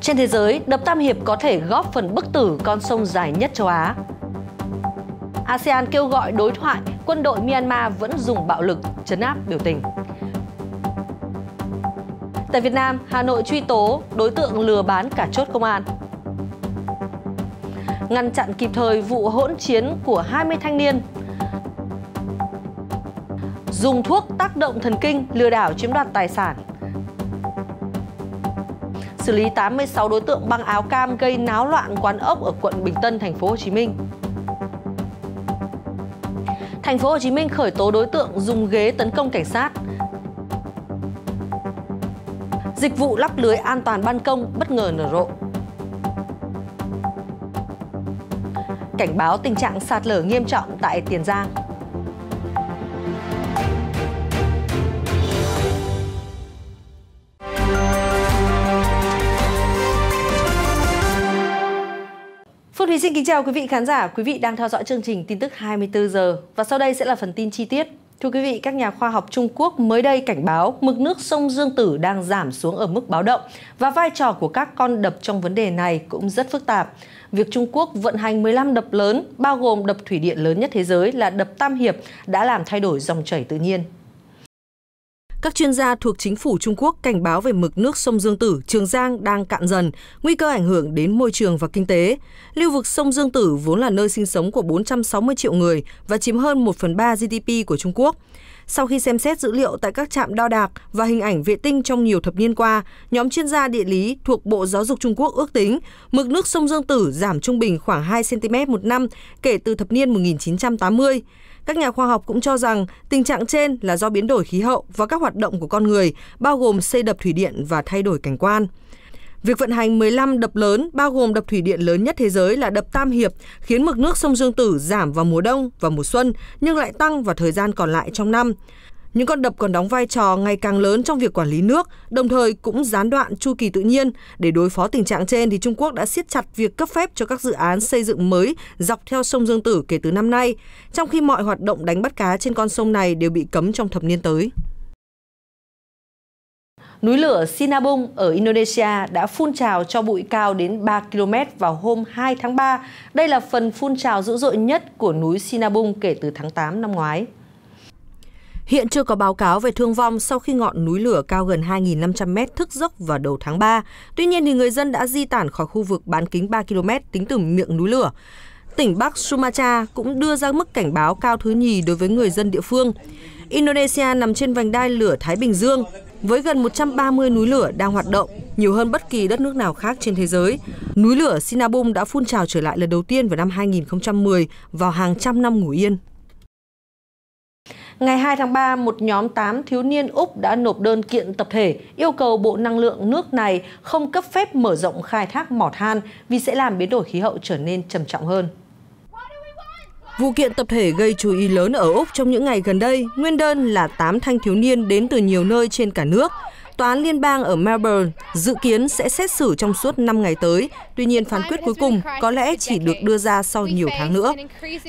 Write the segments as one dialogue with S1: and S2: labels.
S1: Trên thế giới, đập Tam Hiệp có thể góp phần bức tử con sông dài nhất châu Á. ASEAN kêu gọi đối thoại, quân đội Myanmar vẫn dùng bạo lực chấn áp biểu tình. Tại Việt Nam, Hà Nội truy tố đối tượng lừa bán cả chốt công an. Ngăn chặn kịp thời vụ hỗn chiến của 20 thanh niên dùng thuốc tác động thần kinh lừa đảo chiếm đoạt tài sản. Xử lý 86 đối tượng băng áo cam gây náo loạn quán ốc ở quận Bình Tân, thành phố Hồ Chí Minh. Thành phố Hồ Chí Minh khởi tố đối tượng dùng ghế tấn công cảnh sát. Dịch vụ lắp lưới an toàn ban công bất ngờ nở rộ. Cảnh báo tình trạng sạt lở nghiêm trọng tại Tiền Giang. xin kính chào quý vị khán giả, quý vị đang theo dõi chương trình tin tức 24 giờ và sau đây sẽ là phần tin chi tiết. Thưa quý vị, các nhà khoa học Trung Quốc mới đây cảnh báo mực nước sông Dương Tử đang giảm xuống ở mức báo động và vai trò của các con đập trong vấn đề này cũng rất phức tạp. Việc Trung Quốc vận hành 15 đập lớn, bao gồm đập thủy điện lớn nhất thế giới là đập Tam Hiệp, đã làm thay đổi dòng chảy tự nhiên các chuyên gia thuộc chính phủ Trung Quốc cảnh báo về mực nước sông Dương Tử, Trường Giang đang cạn dần, nguy cơ ảnh hưởng đến môi trường và kinh tế. Lưu vực sông Dương Tử vốn là nơi sinh sống của 460 triệu người và chiếm hơn 1 phần 3 GDP của Trung Quốc. Sau khi xem xét dữ liệu tại các trạm đo đạc và hình ảnh vệ tinh trong nhiều thập niên qua, nhóm chuyên gia địa lý thuộc Bộ Giáo dục Trung Quốc ước tính mực nước sông Dương Tử giảm trung bình khoảng 2 cm một năm kể từ thập niên 1980. Các nhà khoa học cũng cho rằng tình trạng trên là do biến đổi khí hậu và các hoạt động của con người, bao gồm xây đập thủy điện và thay đổi cảnh quan. Việc vận hành 15 đập lớn, bao gồm đập thủy điện lớn nhất thế giới là đập Tam Hiệp, khiến mực nước sông Dương Tử giảm vào mùa đông và mùa xuân, nhưng lại tăng vào thời gian còn lại trong năm. Những con đập còn đóng vai trò ngày càng lớn trong việc quản lý nước, đồng thời cũng gián đoạn chu kỳ tự nhiên. Để đối phó tình trạng trên thì Trung Quốc đã siết chặt việc cấp phép cho các dự án xây dựng mới dọc theo sông Dương Tử kể từ năm nay, trong khi mọi hoạt động đánh bắt cá trên con sông này đều bị cấm trong thập niên tới. Núi lửa Sinabung ở Indonesia đã phun trào cho bụi cao đến 3 km vào hôm 2 tháng 3. Đây là phần phun trào dữ dội nhất của núi Sinabung kể từ tháng 8 năm ngoái. Hiện chưa có báo cáo về thương vong sau khi ngọn núi lửa cao gần 2.500 mét thức dốc vào đầu tháng 3. Tuy nhiên, thì người dân đã di tản khỏi khu vực bán kính 3 km tính từ miệng núi lửa. Tỉnh Bắc Sumatra cũng đưa ra mức cảnh báo cao thứ nhì đối với người dân địa phương. Indonesia nằm trên vành đai lửa Thái Bình Dương, với gần 130 núi lửa đang hoạt động, nhiều hơn bất kỳ đất nước nào khác trên thế giới. Núi lửa Sinabung đã phun trào trở lại lần đầu tiên vào năm 2010 vào hàng trăm năm ngủ yên. Ngày 2 tháng 3, một nhóm 8 thiếu niên Úc đã nộp đơn kiện tập thể yêu cầu Bộ Năng lượng nước này không cấp phép mở rộng khai thác mỏ than vì sẽ làm biến đổi khí hậu trở nên trầm trọng hơn. Vụ kiện tập thể gây chú ý lớn ở Úc trong những ngày gần đây, nguyên đơn là 8 thanh thiếu niên đến từ nhiều nơi trên cả nước – Tòa án Liên bang ở Melbourne dự kiến sẽ xét xử trong suốt 5 ngày tới, tuy nhiên phán quyết cuối cùng có lẽ chỉ được đưa ra sau nhiều tháng nữa.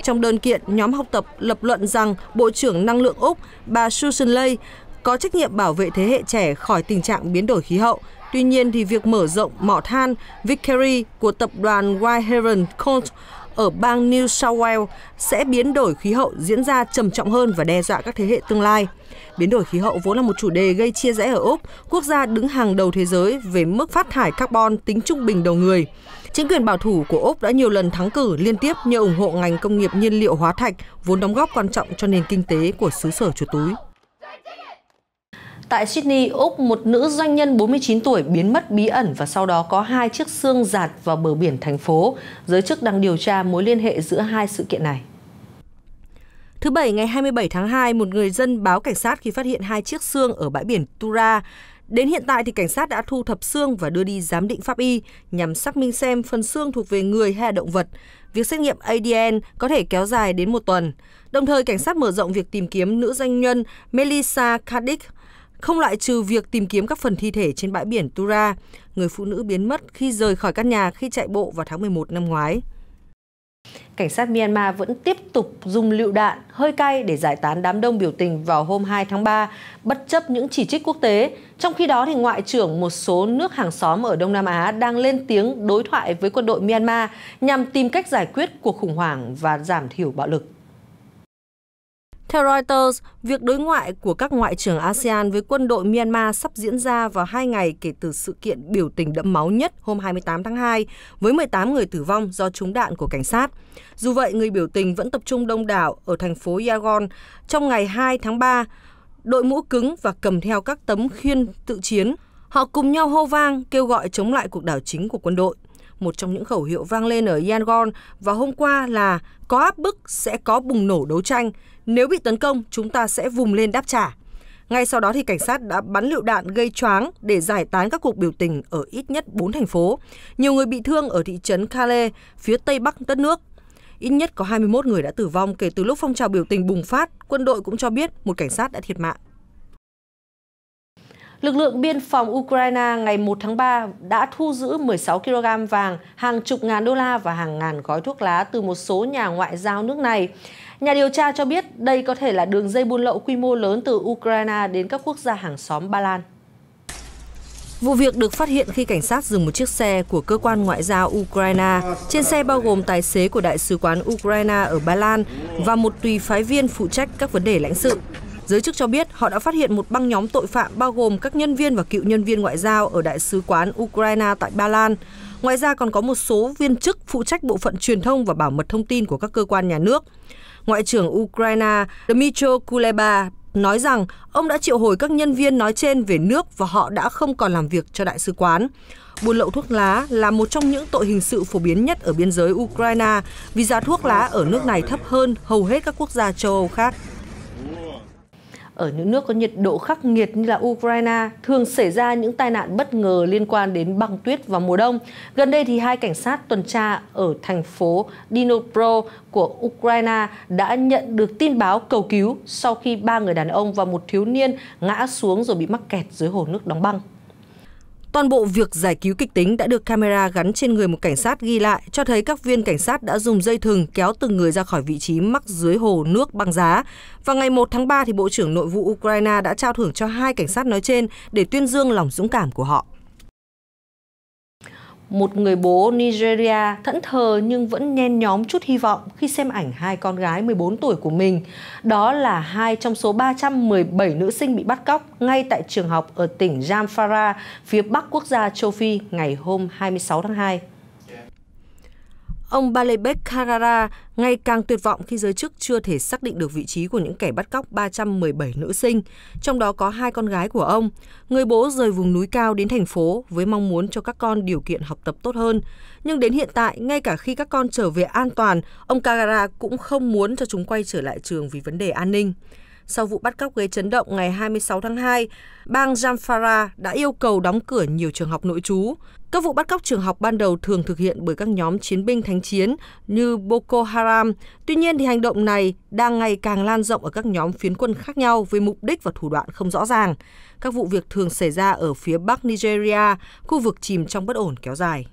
S1: Trong đơn kiện, nhóm học tập lập luận rằng Bộ trưởng Năng lượng Úc, bà Susan Ley, có trách nhiệm bảo vệ thế hệ trẻ khỏi tình trạng biến đổi khí hậu. Tuy nhiên thì việc mở rộng mỏ than Vickery của tập đoàn Whitehaven Coal ở bang New South Wales sẽ biến đổi khí hậu diễn ra trầm trọng hơn và đe dọa các thế hệ tương lai. Biến đổi khí hậu vốn là một chủ đề gây chia rẽ ở Úc, quốc gia đứng hàng đầu thế giới về mức phát thải carbon tính trung bình đầu người. Chính quyền bảo thủ của Úc đã nhiều lần thắng cử liên tiếp nhờ ủng hộ ngành công nghiệp nhiên liệu hóa thạch, vốn đóng góp quan trọng cho nền kinh tế của xứ sở chuột túi. Tại Sydney, Úc, một nữ doanh nhân 49 tuổi biến mất bí ẩn và sau đó có hai chiếc xương giạt vào bờ biển thành phố. Giới chức đang điều tra mối liên hệ giữa hai sự kiện này. Thứ Bảy ngày 27 tháng 2, một người dân báo cảnh sát khi phát hiện hai chiếc xương ở bãi biển Tura. Đến hiện tại thì cảnh sát đã thu thập xương và đưa đi giám định pháp y nhằm xác minh xem phần xương thuộc về người hay động vật. Việc xét nghiệm ADN có thể kéo dài đến một tuần. Đồng thời, cảnh sát mở rộng việc tìm kiếm nữ doanh nhân Melissa Kaddick không loại trừ việc tìm kiếm các phần thi thể trên bãi biển Tura, người phụ nữ biến mất khi rời khỏi căn nhà khi chạy bộ vào tháng 11 năm ngoái. Cảnh sát Myanmar vẫn tiếp tục dùng lựu đạn, hơi cay để giải tán đám đông biểu tình vào hôm 2 tháng 3, bất chấp những chỉ trích quốc tế. Trong khi đó, thì Ngoại trưởng một số nước hàng xóm ở Đông Nam Á đang lên tiếng đối thoại với quân đội Myanmar nhằm tìm cách giải quyết cuộc khủng hoảng và giảm thiểu bạo lực. Theo Reuters, việc đối ngoại của các ngoại trưởng ASEAN với quân đội Myanmar sắp diễn ra vào hai ngày kể từ sự kiện biểu tình đẫm máu nhất hôm 28 tháng 2, với 18 người tử vong do trúng đạn của cảnh sát. Dù vậy, người biểu tình vẫn tập trung đông đảo ở thành phố Yangon trong ngày 2 tháng 3, đội mũ cứng và cầm theo các tấm khiên tự chiến. Họ cùng nhau hô vang kêu gọi chống lại cuộc đảo chính của quân đội. Một trong những khẩu hiệu vang lên ở Yangon vào hôm qua là có áp bức sẽ có bùng nổ đấu tranh, nếu bị tấn công chúng ta sẽ vùng lên đáp trả. Ngay sau đó thì cảnh sát đã bắn lựu đạn gây choáng để giải tán các cuộc biểu tình ở ít nhất 4 thành phố. Nhiều người bị thương ở thị trấn Calais, phía tây bắc đất nước. Ít nhất có 21 người đã tử vong kể từ lúc phong trào biểu tình bùng phát. Quân đội cũng cho biết một cảnh sát đã thiệt mạng. Lực lượng biên phòng Ukraine ngày 1 tháng 3 đã thu giữ 16 kg vàng, hàng chục ngàn đô la và hàng ngàn gói thuốc lá từ một số nhà ngoại giao nước này. Nhà điều tra cho biết đây có thể là đường dây buôn lậu quy mô lớn từ Ukraine đến các quốc gia hàng xóm Ba Lan. Vụ việc được phát hiện khi cảnh sát dừng một chiếc xe của cơ quan ngoại giao Ukraine. Trên xe bao gồm tài xế của Đại sứ quán Ukraine ở Ba Lan và một tùy phái viên phụ trách các vấn đề lãnh sự. Giới chức cho biết họ đã phát hiện một băng nhóm tội phạm bao gồm các nhân viên và cựu nhân viên ngoại giao ở Đại sứ quán Ukraine tại Ba Lan. Ngoài ra còn có một số viên chức phụ trách bộ phận truyền thông và bảo mật thông tin của các cơ quan nhà nước. Ngoại trưởng Ukraine Dmytro Kuleba nói rằng ông đã triệu hồi các nhân viên nói trên về nước và họ đã không còn làm việc cho đại sứ quán. Buôn lậu thuốc lá là một trong những tội hình sự phổ biến nhất ở biên giới Ukraine vì giá thuốc lá ở nước này thấp hơn hầu hết các quốc gia châu Âu khác ở những nước có nhiệt độ khắc nghiệt như là Ukraine thường xảy ra những tai nạn bất ngờ liên quan đến băng tuyết vào mùa đông. Gần đây thì hai cảnh sát tuần tra ở thành phố Dnipro của Ukraine đã nhận được tin báo cầu cứu sau khi ba người đàn ông và một thiếu niên ngã xuống rồi bị mắc kẹt dưới hồ nước đóng băng. Toàn bộ việc giải cứu kịch tính đã được camera gắn trên người một cảnh sát ghi lại, cho thấy các viên cảnh sát đã dùng dây thừng kéo từng người ra khỏi vị trí mắc dưới hồ nước băng giá. Vào ngày 1 tháng 3, thì Bộ trưởng Nội vụ Ukraine đã trao thưởng cho hai cảnh sát nói trên để tuyên dương lòng dũng cảm của họ một người bố Nigeria thẫn thờ nhưng vẫn nhen nhóm chút hy vọng khi xem ảnh hai con gái 14 tuổi của mình. Đó là hai trong số 317 nữ sinh bị bắt cóc ngay tại trường học ở tỉnh Jamfara, phía bắc quốc gia châu Phi ngày hôm 26 tháng 2. Ông Balebek Karara ngày càng tuyệt vọng khi giới chức chưa thể xác định được vị trí của những kẻ bắt cóc 317 nữ sinh, trong đó có hai con gái của ông. Người bố rời vùng núi cao đến thành phố với mong muốn cho các con điều kiện học tập tốt hơn. Nhưng đến hiện tại, ngay cả khi các con trở về an toàn, ông Karara cũng không muốn cho chúng quay trở lại trường vì vấn đề an ninh. Sau vụ bắt cóc gây chấn động ngày 26 tháng 2, bang Jamfara đã yêu cầu đóng cửa nhiều trường học nội trú. Các vụ bắt cóc trường học ban đầu thường thực hiện bởi các nhóm chiến binh thánh chiến như Boko Haram. Tuy nhiên thì hành động này đang ngày càng lan rộng ở các nhóm phiến quân khác nhau với mục đích và thủ đoạn không rõ ràng. Các vụ việc thường xảy ra ở phía bắc Nigeria, khu vực chìm trong bất ổn kéo dài.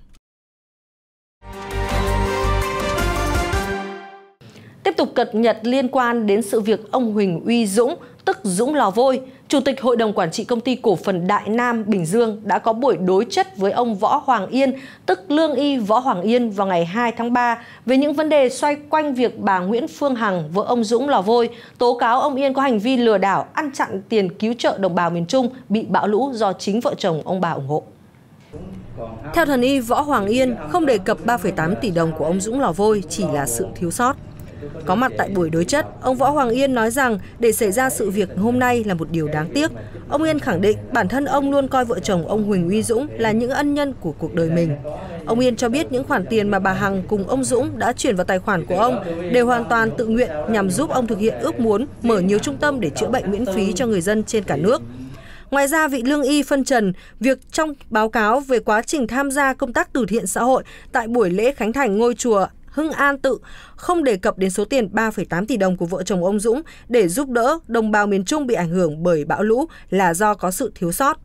S1: Tiếp tục cập nhật liên quan đến sự việc ông Huỳnh Uy Dũng, tức Dũng Lò Vôi, Chủ tịch Hội đồng Quản trị Công ty Cổ phần Đại Nam Bình Dương đã có buổi đối chất với ông Võ Hoàng Yên, tức Lương Y Võ Hoàng Yên vào ngày 2 tháng 3 về những vấn đề xoay quanh việc bà Nguyễn Phương Hằng, vợ ông Dũng Lò Vôi, tố cáo ông Yên có hành vi lừa đảo ăn chặn tiền cứu trợ đồng bào miền Trung bị bão lũ do chính vợ chồng ông bà ủng hộ. Theo thần y Võ Hoàng Yên, không đề cập 3,8 tỷ đồng của ông Dũng Lò Vôi chỉ là sự thiếu sót. Có mặt tại buổi đối chất, ông Võ Hoàng Yên nói rằng để xảy ra sự việc hôm nay là một điều đáng tiếc. Ông Yên khẳng định bản thân ông luôn coi vợ chồng ông Huỳnh Uy Dũng là những ân nhân của cuộc đời mình. Ông Yên cho biết những khoản tiền mà bà Hằng cùng ông Dũng đã chuyển vào tài khoản của ông đều hoàn toàn tự nguyện nhằm giúp ông thực hiện ước muốn mở nhiều trung tâm để chữa bệnh miễn phí cho người dân trên cả nước. Ngoài ra, vị lương y phân trần việc trong báo cáo về quá trình tham gia công tác từ thiện xã hội tại buổi lễ khánh thành ngôi chùa Hưng An tự không đề cập đến số tiền 3,8 tỷ đồng của vợ chồng ông Dũng để giúp đỡ đồng bào miền Trung bị ảnh hưởng bởi bão lũ là do có sự thiếu sót.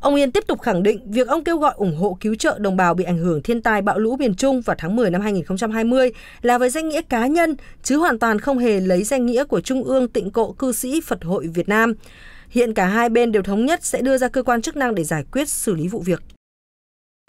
S1: Ông Yên tiếp tục khẳng định việc ông kêu gọi ủng hộ cứu trợ đồng bào bị ảnh hưởng thiên tai bão lũ miền Trung vào tháng 10 năm 2020 là với danh nghĩa cá nhân, chứ hoàn toàn không hề lấy danh nghĩa của Trung ương tịnh cộ cư sĩ Phật hội Việt Nam. Hiện cả hai bên đều thống nhất sẽ đưa ra cơ quan chức năng để giải quyết xử lý vụ việc.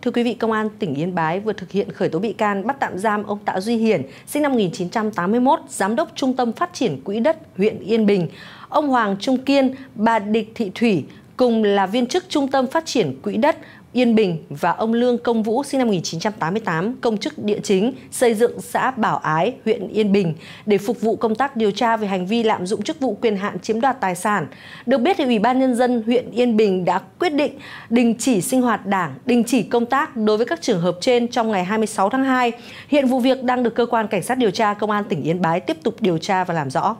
S1: Thưa quý vị, Công an tỉnh Yên Bái vừa thực hiện khởi tố bị can bắt tạm giam ông Tạ Duy Hiển, sinh năm 1981, Giám đốc Trung tâm Phát triển Quỹ đất huyện Yên Bình, ông Hoàng Trung Kiên, bà Địch Thị Thủy, cùng là viên chức Trung tâm Phát triển Quỹ đất Yên Bình và ông Lương Công Vũ sinh năm 1988, công chức địa chính, xây dựng xã Bảo Ái, huyện Yên Bình để phục vụ công tác điều tra về hành vi lạm dụng chức vụ quyền hạn chiếm đoạt tài sản. Được biết thì Ủy ban nhân dân huyện Yên Bình đã quyết định đình chỉ sinh hoạt Đảng, đình chỉ công tác đối với các trường hợp trên trong ngày 26 tháng 2. Hiện vụ việc đang được cơ quan cảnh sát điều tra công an tỉnh Yên Bái tiếp tục điều tra và làm rõ.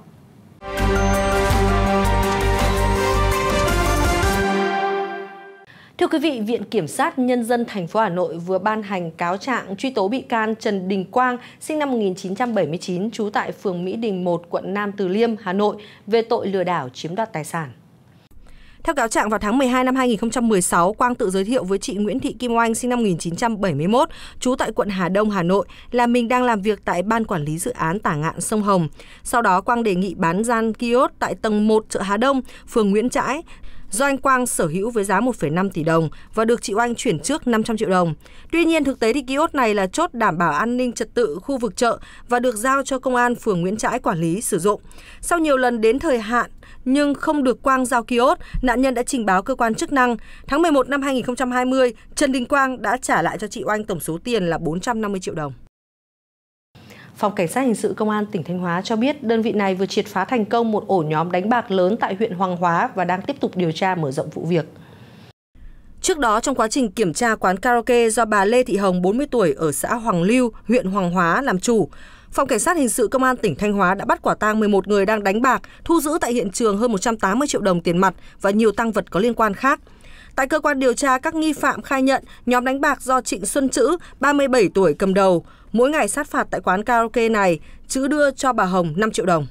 S1: Thưa quý vị, Viện Kiểm sát Nhân dân thành phố Hà Nội vừa ban hành cáo trạng truy tố bị can Trần Đình Quang, sinh năm 1979, trú tại phường Mỹ Đình 1, quận Nam Từ Liêm, Hà Nội, về tội lừa đảo chiếm đoạt tài sản. Theo cáo trạng vào tháng 12 năm 2016, Quang tự giới thiệu với chị Nguyễn Thị Kim Oanh sinh năm 1971, trú tại quận Hà Đông, Hà Nội, là mình đang làm việc tại ban quản lý dự án tả ngạn sông Hồng. Sau đó Quang đề nghị bán gian kiosk tại tầng 1 chợ Hà Đông, phường Nguyễn Trãi, do anh Quang sở hữu với giá 1,5 tỷ đồng và được chị Oanh chuyển trước 500 triệu đồng. Tuy nhiên, thực tế thì kiosk này là chốt đảm bảo an ninh trật tự khu vực chợ và được giao cho công an phường Nguyễn Trãi quản lý sử dụng. Sau nhiều lần đến thời hạn nhưng không được Quang giao kiosk, nạn nhân đã trình báo cơ quan chức năng. Tháng 11 năm 2020, Trần Đình Quang đã trả lại cho chị Oanh tổng số tiền là 450 triệu đồng. Phòng Cảnh sát Hình sự Công an tỉnh Thanh Hóa cho biết đơn vị này vừa triệt phá thành công một ổ nhóm đánh bạc lớn tại huyện Hoàng Hóa và đang tiếp tục điều tra mở rộng vụ việc. Trước đó, trong quá trình kiểm tra quán karaoke do bà Lê Thị Hồng, 40 tuổi, ở xã Hoàng Lưu, huyện Hoàng Hóa làm chủ, Phòng Cảnh sát Hình sự Công an tỉnh Thanh Hóa đã bắt quả tang 11 người đang đánh bạc, thu giữ tại hiện trường hơn 180 triệu đồng tiền mặt và nhiều tăng vật có liên quan khác. Tại cơ quan điều tra, các nghi phạm khai nhận nhóm đánh bạc do Trịnh Xuân Chữ, 37 tuổi cầm đầu, mỗi ngày sát phạt tại quán karaoke này, chữ đưa cho bà Hồng 5 triệu đồng.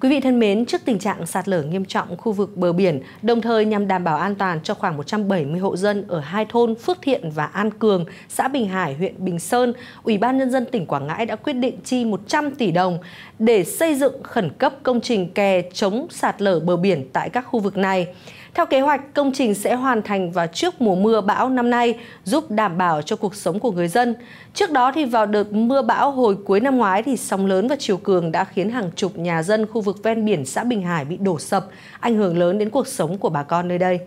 S1: Quý vị thân mến, trước tình trạng sạt lở nghiêm trọng khu vực bờ biển, đồng thời nhằm đảm bảo an toàn cho khoảng 170 hộ dân ở hai thôn Phước Thiện và An Cường, xã Bình Hải, huyện Bình Sơn, Ủy ban Nhân dân tỉnh Quảng Ngãi đã quyết định chi 100 tỷ đồng để xây dựng khẩn cấp công trình kè chống sạt lở bờ biển tại các khu vực này. Theo kế hoạch, công trình sẽ hoàn thành vào trước mùa mưa bão năm nay, giúp đảm bảo cho cuộc sống của người dân. Trước đó thì vào đợt mưa bão hồi cuối năm ngoái thì sóng lớn và chiều cường đã khiến hàng chục nhà dân khu vực ven biển xã Bình Hải bị đổ sập, ảnh hưởng lớn đến cuộc sống của bà con nơi đây.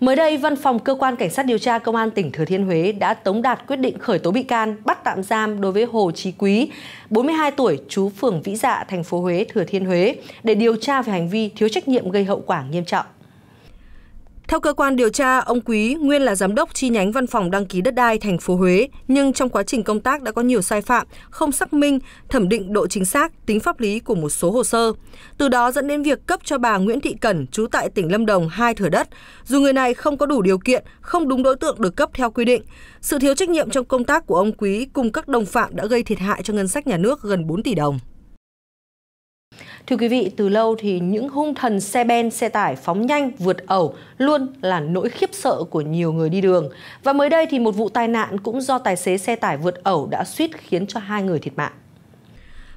S1: Mới đây, Văn phòng Cơ quan Cảnh sát điều tra Công an tỉnh Thừa Thiên Huế đã tống đạt quyết định khởi tố bị can, bắt tạm giam đối với Hồ Chí Quý, 42 tuổi, chú phường Vĩ Dạ, thành phố Huế, Thừa Thiên Huế, để điều tra về hành vi thiếu trách nhiệm gây hậu quả nghiêm trọng. Theo cơ quan điều tra, ông Quý nguyên là giám đốc chi nhánh văn phòng đăng ký đất đai thành phố Huế, nhưng trong quá trình công tác đã có nhiều sai phạm, không xác minh, thẩm định độ chính xác, tính pháp lý của một số hồ sơ. Từ đó dẫn đến việc cấp cho bà Nguyễn Thị Cẩn, trú tại tỉnh Lâm Đồng, hai thửa đất, dù người này không có đủ điều kiện, không đúng đối tượng được cấp theo quy định. Sự thiếu trách nhiệm trong công tác của ông Quý cùng các đồng phạm đã gây thiệt hại cho ngân sách nhà nước gần 4 tỷ đồng. Thưa quý vị, từ lâu thì những hung thần xe ben, xe tải phóng nhanh, vượt ẩu luôn là nỗi khiếp sợ của nhiều người đi đường. Và mới đây thì một vụ tai nạn cũng do tài xế xe tải vượt ẩu đã suýt khiến cho hai người thiệt mạng.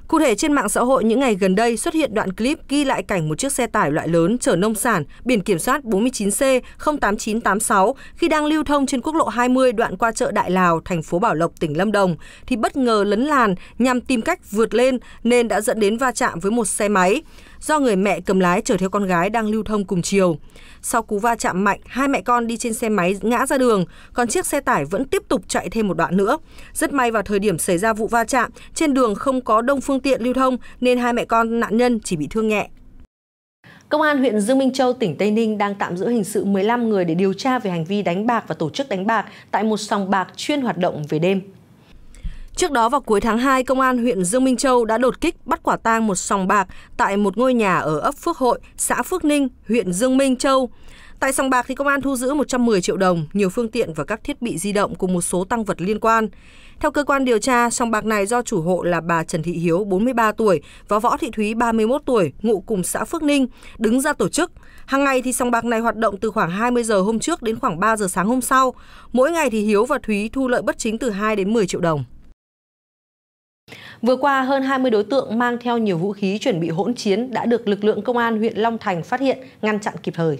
S1: Cụ thể trên mạng xã hội những ngày gần đây xuất hiện đoạn clip ghi lại cảnh một chiếc xe tải loại lớn chở nông sản biển kiểm soát 49C 08986 khi đang lưu thông trên quốc lộ 20 đoạn qua chợ Đại Lào, thành phố Bảo Lộc, tỉnh Lâm Đồng thì bất ngờ lấn làn nhằm tìm cách vượt lên nên đã dẫn đến va chạm với một xe máy do người mẹ cầm lái chở theo con gái đang lưu thông cùng chiều. Sau cú va chạm mạnh, hai mẹ con đi trên xe máy ngã ra đường, còn chiếc xe tải vẫn tiếp tục chạy thêm một đoạn nữa. Rất may vào thời điểm xảy ra vụ va chạm, trên đường không có đông phương tiện lưu thông nên hai mẹ con nạn nhân chỉ bị thương nhẹ. Công an huyện Dương Minh Châu, tỉnh Tây Ninh đang tạm giữ hình sự 15 người để điều tra về hành vi đánh bạc và tổ chức đánh bạc tại một sòng bạc chuyên hoạt động về đêm. Trước đó vào cuối tháng 2, công an huyện Dương Minh Châu đã đột kích bắt quả tang một sòng bạc tại một ngôi nhà ở ấp Phước Hội, xã Phước Ninh, huyện Dương Minh Châu. Tại sòng bạc thì công an thu giữ 110 triệu đồng, nhiều phương tiện và các thiết bị di động cùng một số tăng vật liên quan. Theo cơ quan điều tra, sòng bạc này do chủ hộ là bà Trần Thị Hiếu 43 tuổi và Võ Thị Thúy 31 tuổi, ngụ cùng xã Phước Ninh, đứng ra tổ chức. Hàng ngày thì sòng bạc này hoạt động từ khoảng 20 giờ hôm trước đến khoảng 3 giờ sáng hôm sau. Mỗi ngày thì Hiếu và Thúy thu lợi bất chính từ 2 đến 10 triệu đồng. Vừa qua, hơn 20 đối tượng mang theo nhiều vũ khí chuẩn bị hỗn chiến đã được lực lượng công an huyện Long Thành phát hiện, ngăn chặn kịp thời.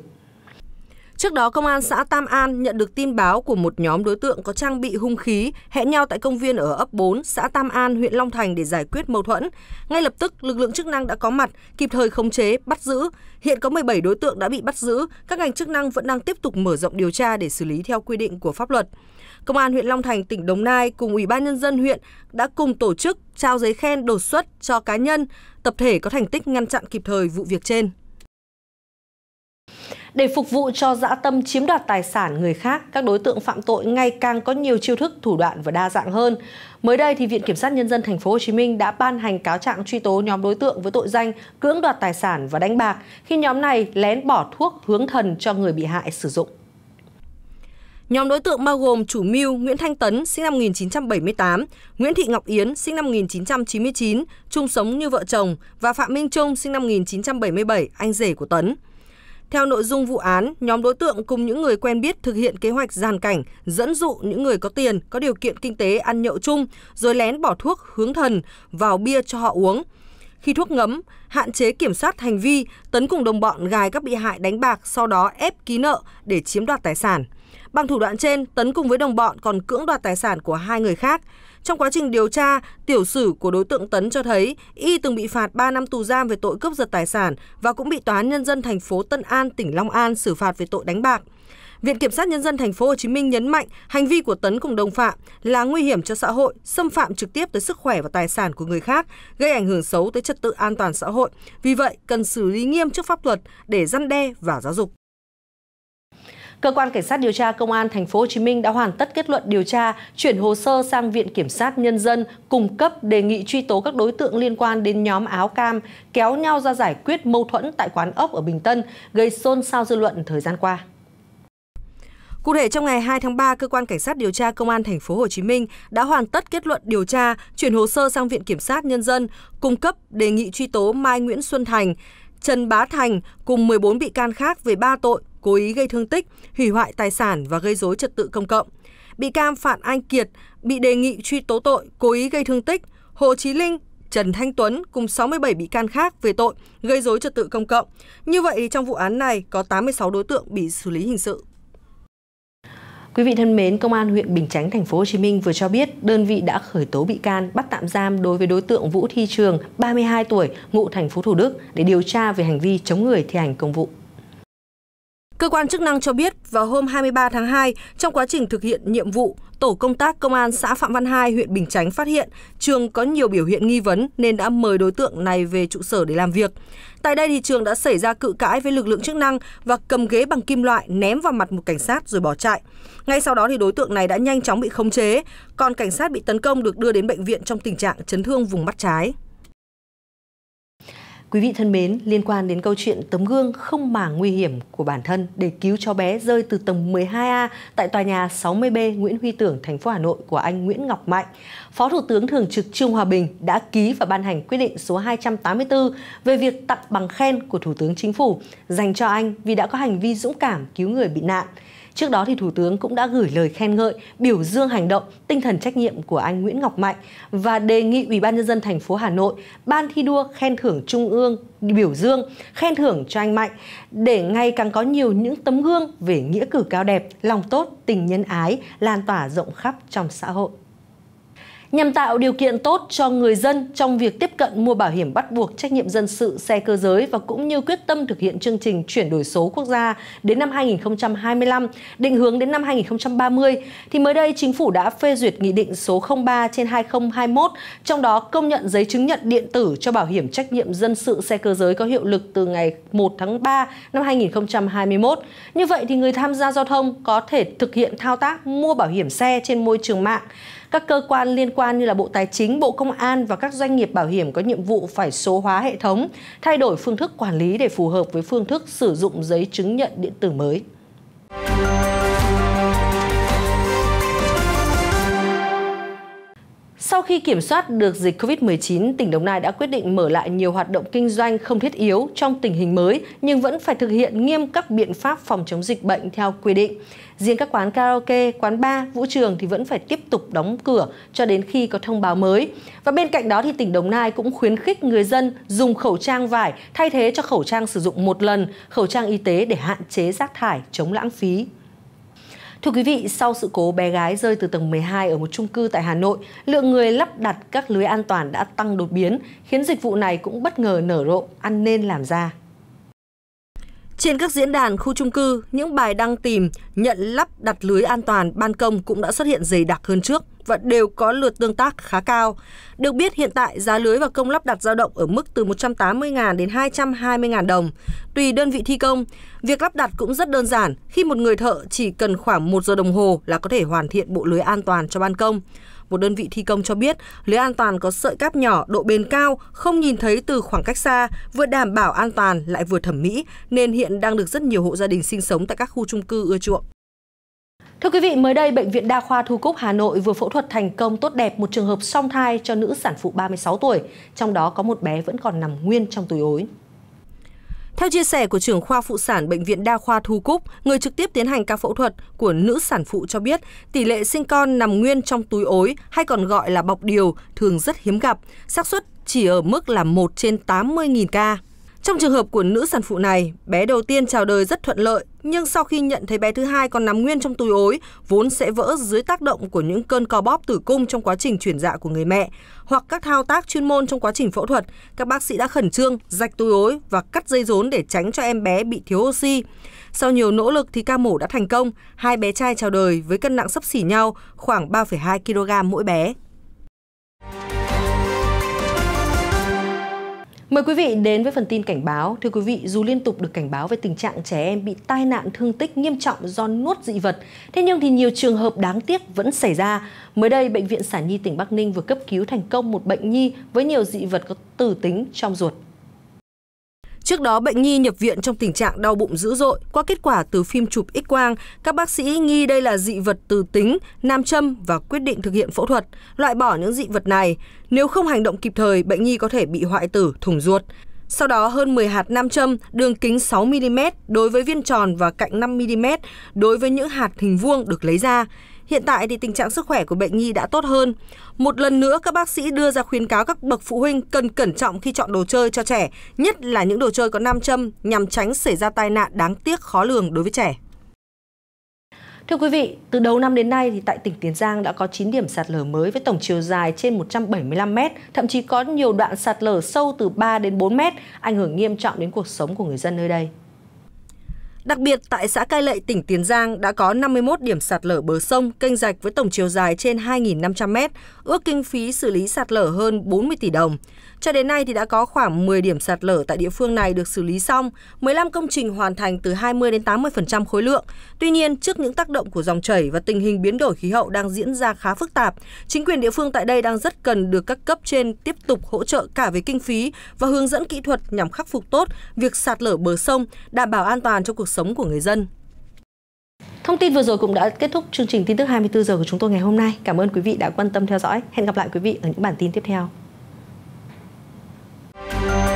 S1: Trước đó, công an xã Tam An nhận được tin báo của một nhóm đối tượng có trang bị hung khí hẹn nhau tại công viên ở ấp 4, xã Tam An, huyện Long Thành để giải quyết mâu thuẫn. Ngay lập tức, lực lượng chức năng đã có mặt, kịp thời khống chế, bắt giữ. Hiện có 17 đối tượng đã bị bắt giữ, các ngành chức năng vẫn đang tiếp tục mở rộng điều tra để xử lý theo quy định của pháp luật. Công an huyện Long Thành, tỉnh Đồng Nai cùng Ủy ban Nhân dân huyện đã cùng tổ chức trao giấy khen đột xuất cho cá nhân, tập thể có thành tích ngăn chặn kịp thời vụ việc trên. Để phục vụ cho dã tâm chiếm đoạt tài sản người khác, các đối tượng phạm tội ngày càng có nhiều chiêu thức thủ đoạn và đa dạng hơn. Mới đây thì Viện Kiểm sát nhân dân thành phố Hồ Chí Minh đã ban hành cáo trạng truy tố nhóm đối tượng với tội danh cưỡng đoạt tài sản và đánh bạc khi nhóm này lén bỏ thuốc hướng thần cho người bị hại sử dụng. Nhóm đối tượng bao gồm chủ mưu Nguyễn Thanh Tấn sinh năm 1978, Nguyễn Thị Ngọc Yến sinh năm 1999, chung sống như vợ chồng và Phạm Minh Trung sinh năm 1977, anh rể của Tấn. Theo nội dung vụ án, nhóm đối tượng cùng những người quen biết thực hiện kế hoạch giàn cảnh, dẫn dụ những người có tiền, có điều kiện kinh tế ăn nhậu chung, rồi lén bỏ thuốc hướng thần vào bia cho họ uống. Khi thuốc ngấm, hạn chế kiểm soát hành vi, Tấn cùng đồng bọn gài các bị hại đánh bạc, sau đó ép ký nợ để chiếm đoạt tài sản. Bằng thủ đoạn trên, Tấn cùng với đồng bọn còn cưỡng đoạt tài sản của hai người khác. Trong quá trình điều tra, tiểu sử của đối tượng Tấn cho thấy y từng bị phạt 3 năm tù giam về tội cướp giật tài sản và cũng bị tòa án nhân dân thành phố Tân An, tỉnh Long An xử phạt về tội đánh bạc. Viện Kiểm sát Nhân dân Thành phố Hồ Chí Minh nhấn mạnh hành vi của Tấn cùng đồng phạm là nguy hiểm cho xã hội, xâm phạm trực tiếp tới sức khỏe và tài sản của người khác, gây ảnh hưởng xấu tới trật tự an toàn xã hội. Vì vậy, cần xử lý nghiêm trước pháp luật để răn đe và giáo dục. Cơ quan Cảnh sát điều tra Công an Thành phố Hồ Chí Minh đã hoàn tất kết luận điều tra, chuyển hồ sơ sang Viện Kiểm sát Nhân dân cung cấp đề nghị truy tố các đối tượng liên quan đến nhóm áo cam kéo nhau ra giải quyết mâu thuẫn tại quán ốc ở Bình Tân, gây xôn xao dư luận thời gian qua. Cụ thể trong ngày 2 tháng 3, cơ quan cảnh sát điều tra công an thành phố Hồ Chí Minh đã hoàn tất kết luận điều tra, chuyển hồ sơ sang viện kiểm sát nhân dân, cung cấp đề nghị truy tố Mai Nguyễn Xuân Thành, Trần Bá Thành cùng 14 bị can khác về 3 tội cố ý gây thương tích, hủy hoại tài sản và gây dối trật tự công cộng. Bị can Phạm Anh Kiệt bị đề nghị truy tố tội cố ý gây thương tích, Hồ Chí Linh Trần Thanh Tuấn cùng 67 bị can khác về tội gây dối trật tự công cộng. Như vậy, trong vụ án này có 86 đối tượng bị xử lý hình sự. Quý vị thân mến, Công an huyện Bình Chánh, thành phố Hồ Chí Minh vừa cho biết đơn vị đã khởi tố bị can bắt tạm giam đối với đối tượng Vũ Thi Trường, 32 tuổi, ngụ thành phố Thủ Đức để điều tra về hành vi chống người thi hành công vụ. Cơ quan chức năng cho biết vào hôm 23 tháng 2, trong quá trình thực hiện nhiệm vụ, tổ công tác công an xã Phạm Văn Hai, huyện Bình Chánh phát hiện Trường có nhiều biểu hiện nghi vấn nên đã mời đối tượng này về trụ sở để làm việc. Tại đây thì Trường đã xảy ra cự cãi với lực lượng chức năng và cầm ghế bằng kim loại ném vào mặt một cảnh sát rồi bỏ chạy. Ngay sau đó thì đối tượng này đã nhanh chóng bị khống chế, còn cảnh sát bị tấn công được đưa đến bệnh viện trong tình trạng chấn thương vùng mắt trái. Quý vị thân mến, liên quan đến câu chuyện tấm gương không màng nguy hiểm của bản thân để cứu cho bé rơi từ tầng 12A tại tòa nhà 60B Nguyễn Huy Tưởng, thành phố Hà Nội của anh Nguyễn Ngọc Mạnh, Phó Thủ tướng Thường trực Trương Hòa Bình đã ký và ban hành quyết định số 284 về việc tặng bằng khen của Thủ tướng Chính phủ dành cho anh vì đã có hành vi dũng cảm cứu người bị nạn. Trước đó thì Thủ tướng cũng đã gửi lời khen ngợi, biểu dương hành động, tinh thần trách nhiệm của anh Nguyễn Ngọc Mạnh và đề nghị Ủy ban nhân dân thành phố Hà Nội ban thi đua khen thưởng trung ương biểu dương, khen thưởng cho anh Mạnh để ngày càng có nhiều những tấm gương về nghĩa cử cao đẹp, lòng tốt, tình nhân ái lan tỏa rộng khắp trong xã hội nhằm tạo điều kiện tốt cho người dân trong việc tiếp cận mua bảo hiểm bắt buộc trách nhiệm dân sự xe cơ giới và cũng như quyết tâm thực hiện chương trình chuyển đổi số quốc gia đến năm 2025, định hướng đến năm 2030, thì mới đây chính phủ đã phê duyệt Nghị định số 03 trên 2021, trong đó công nhận giấy chứng nhận điện tử cho bảo hiểm trách nhiệm dân sự xe cơ giới có hiệu lực từ ngày 1 tháng 3 năm 2021. Như vậy thì người tham gia giao thông có thể thực hiện thao tác mua bảo hiểm xe trên môi trường mạng. Các cơ quan liên quan như là Bộ Tài chính, Bộ Công an và các doanh nghiệp bảo hiểm có nhiệm vụ phải số hóa hệ thống, thay đổi phương thức quản lý để phù hợp với phương thức sử dụng giấy chứng nhận điện tử mới. khi kiểm soát được dịch COVID-19, tỉnh Đồng Nai đã quyết định mở lại nhiều hoạt động kinh doanh không thiết yếu trong tình hình mới, nhưng vẫn phải thực hiện nghiêm các biện pháp phòng chống dịch bệnh theo quy định. Riêng các quán karaoke, quán bar, vũ trường thì vẫn phải tiếp tục đóng cửa cho đến khi có thông báo mới. Và bên cạnh đó thì tỉnh Đồng Nai cũng khuyến khích người dân dùng khẩu trang vải thay thế cho khẩu trang sử dụng một lần, khẩu trang y tế để hạn chế rác thải, chống lãng phí. Thưa quý vị, sau sự cố bé gái rơi từ tầng 12 ở một chung cư tại Hà Nội, lượng người lắp đặt các lưới an toàn đã tăng đột biến, khiến dịch vụ này cũng bất ngờ nở rộ, ăn nên làm ra. Trên các diễn đàn khu trung cư, những bài đăng tìm nhận lắp đặt lưới an toàn ban công cũng đã xuất hiện dày đặc hơn trước và đều có lượt tương tác khá cao. Được biết hiện tại giá lưới và công lắp đặt dao động ở mức từ 180.000 đến 220.000 đồng. Tùy đơn vị thi công, việc lắp đặt cũng rất đơn giản khi một người thợ chỉ cần khoảng 1 giờ đồng hồ là có thể hoàn thiện bộ lưới an toàn cho ban công một đơn vị thi công cho biết lưới an toàn có sợi cáp nhỏ, độ bền cao, không nhìn thấy từ khoảng cách xa, vừa đảm bảo an toàn lại vừa thẩm mỹ, nên hiện đang được rất nhiều hộ gia đình sinh sống tại các khu chung cư ưa chuộng. Thưa quý vị, mới đây Bệnh viện Đa khoa Thu Cúc Hà Nội vừa phẫu thuật thành công tốt đẹp một trường hợp song thai cho nữ sản phụ 36 tuổi, trong đó có một bé vẫn còn nằm nguyên trong túi ối. Theo chia sẻ của trưởng khoa phụ sản Bệnh viện Đa khoa Thu Cúc, người trực tiếp tiến hành ca phẫu thuật của nữ sản phụ cho biết, tỷ lệ sinh con nằm nguyên trong túi ối hay còn gọi là bọc điều thường rất hiếm gặp, xác suất chỉ ở mức là 1 trên 80.000 ca. Trong trường hợp của nữ sản phụ này, bé đầu tiên chào đời rất thuận lợi, nhưng sau khi nhận thấy bé thứ hai còn nằm nguyên trong túi ối, vốn sẽ vỡ dưới tác động của những cơn co bóp tử cung trong quá trình chuyển dạ của người mẹ, hoặc các thao tác chuyên môn trong quá trình phẫu thuật, các bác sĩ đã khẩn trương rạch túi ối và cắt dây rốn để tránh cho em bé bị thiếu oxy. Sau nhiều nỗ lực thì ca mổ đã thành công, hai bé trai chào đời với cân nặng sấp xỉ nhau, khoảng 3,2 kg mỗi bé. Mời quý vị đến với phần tin cảnh báo. Thưa quý vị, dù liên tục được cảnh báo về tình trạng trẻ em bị tai nạn thương tích nghiêm trọng do nuốt dị vật, thế nhưng thì nhiều trường hợp đáng tiếc vẫn xảy ra. Mới đây, Bệnh viện Sản Nhi tỉnh Bắc Ninh vừa cấp cứu thành công một bệnh nhi với nhiều dị vật có tử tính trong ruột. Trước đó, bệnh nhi nhập viện trong tình trạng đau bụng dữ dội. Qua kết quả từ phim chụp X-quang, các bác sĩ nghi đây là dị vật từ tính, nam châm và quyết định thực hiện phẫu thuật, loại bỏ những dị vật này. Nếu không hành động kịp thời, bệnh nhi có thể bị hoại tử, thủng ruột. Sau đó hơn 10 hạt nam châm đường kính 6mm đối với viên tròn và cạnh 5mm đối với những hạt hình vuông được lấy ra. Hiện tại thì tình trạng sức khỏe của bệnh nhi đã tốt hơn. Một lần nữa các bác sĩ đưa ra khuyến cáo các bậc phụ huynh cần cẩn trọng khi chọn đồ chơi cho trẻ, nhất là những đồ chơi có nam châm nhằm tránh xảy ra tai nạn đáng tiếc khó lường đối với trẻ. Thưa quý vị, từ đầu năm đến nay thì tại tỉnh Tiền Giang đã có 9 điểm sạt lở mới với tổng chiều dài trên 175 m, thậm chí có nhiều đoạn sạt lở sâu từ 3 đến 4 m, ảnh hưởng nghiêm trọng đến cuộc sống của người dân nơi đây. Đặc biệt, tại xã Cai Lệ tỉnh Tiền Giang đã có 51 điểm sạt lở bờ sông, kênh rạch với tổng chiều dài trên 2.500 mét, ước kinh phí xử lý sạt lở hơn 40 tỷ đồng. Cho đến nay thì đã có khoảng 10 điểm sạt lở tại địa phương này được xử lý xong, 15 công trình hoàn thành từ 20 đến 80% khối lượng. Tuy nhiên, trước những tác động của dòng chảy và tình hình biến đổi khí hậu đang diễn ra khá phức tạp, chính quyền địa phương tại đây đang rất cần được các cấp trên tiếp tục hỗ trợ cả về kinh phí và hướng dẫn kỹ thuật nhằm khắc phục tốt việc sạt lở bờ sông, đảm bảo an toàn cho cuộc sống của người dân. Thông tin vừa rồi cũng đã kết thúc chương trình tin tức 24 giờ của chúng tôi ngày hôm nay. Cảm ơn quý vị đã quan tâm theo dõi. Hẹn gặp lại quý vị ở những bản tin tiếp theo. Thank you